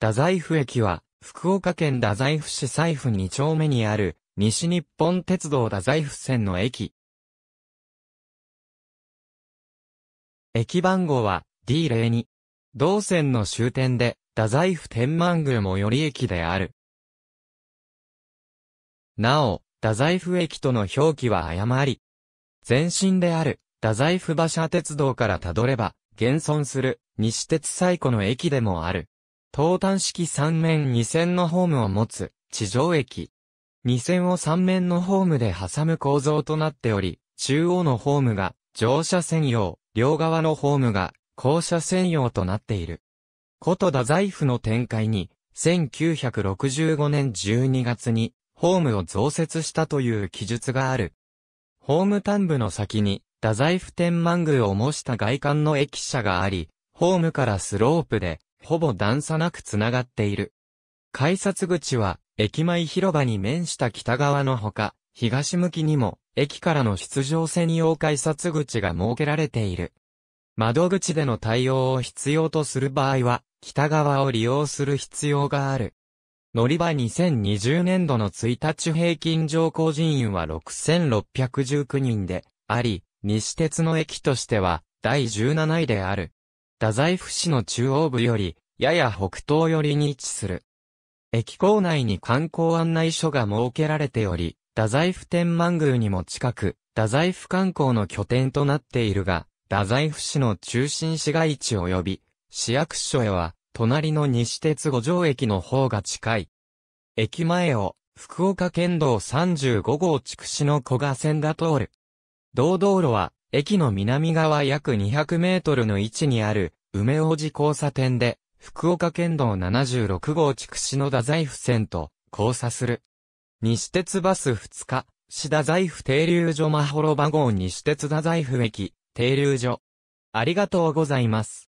太宰府駅は、福岡県太宰府市財府2丁目にある、西日本鉄道太宰府線の駅。駅番号は D02。同線の終点で、太宰府天満宮最寄り駅である。なお、太宰府駅との表記は誤り。前身である、太宰府馬車鉄道からたどれば、現存する、西鉄最古の駅でもある。東端式3面2線のホームを持つ地上駅。2線を3面のホームで挟む構造となっており、中央のホームが乗車専用、両側のホームが校舎専用となっている。古都太宰府の展開に、1965年12月にホームを増設したという記述がある。ホーム端部の先に、太宰府天満宮を模した外観の駅舎があり、ホームからスロープでほぼ段差なく繋がっている。改札口は、駅前広場に面した北側のほか、東向きにも、駅からの出場専用改札口が設けられている。窓口での対応を必要とする場合は、北側を利用する必要がある。乗り場2020年度の1日平均乗降人員は6619人で、あり、西鉄の駅としては、第17位である。太宰府市の中央部より、やや北東寄りに位置する。駅構内に観光案内所が設けられており、太宰府天満宮にも近く、太宰府観光の拠点となっているが、太宰府市の中心市街地及び、市役所へは、隣の西鉄五条駅の方が近い。駅前を、福岡県道35号筑紫の古賀線が通る。道道路は、駅の南側約200メートルの位置にある、梅王子交差点で、福岡県道76号筑区市の太宰府線と交差する。西鉄バス2日、市太宰府停留所まほろバ号西鉄太宰府駅、停留所。ありがとうございます。